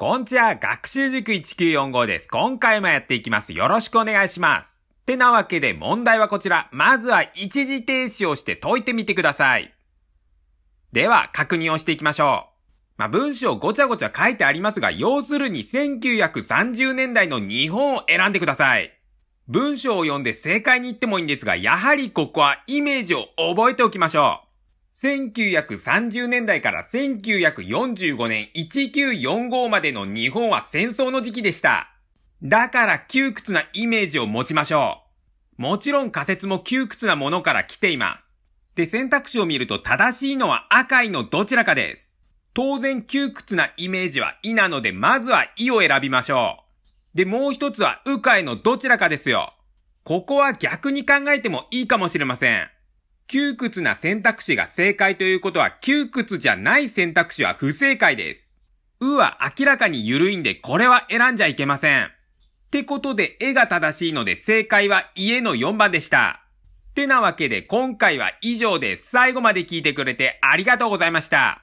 こんちは、学習塾1945です。今回もやっていきます。よろしくお願いします。ってなわけで問題はこちら。まずは一時停止をして解いてみてください。では、確認をしていきましょう。まあ、文章ごちゃごちゃ書いてありますが、要するに1930年代の日本を選んでください。文章を読んで正解に行ってもいいんですが、やはりここはイメージを覚えておきましょう。1930年代から1945年1945までの日本は戦争の時期でした。だから窮屈なイメージを持ちましょう。もちろん仮説も窮屈なものから来ています。で、選択肢を見ると正しいのは赤いのどちらかです。当然窮屈なイメージはイなので、まずはイを選びましょう。で、もう一つはウカイのどちらかですよ。ここは逆に考えてもいいかもしれません。窮屈な選択肢が正解ということは、窮屈じゃない選択肢は不正解です。うは明らかに緩いんで、これは選んじゃいけません。ってことで、絵が正しいので、正解は家の4番でした。ってなわけで、今回は以上です。最後まで聞いてくれてありがとうございました。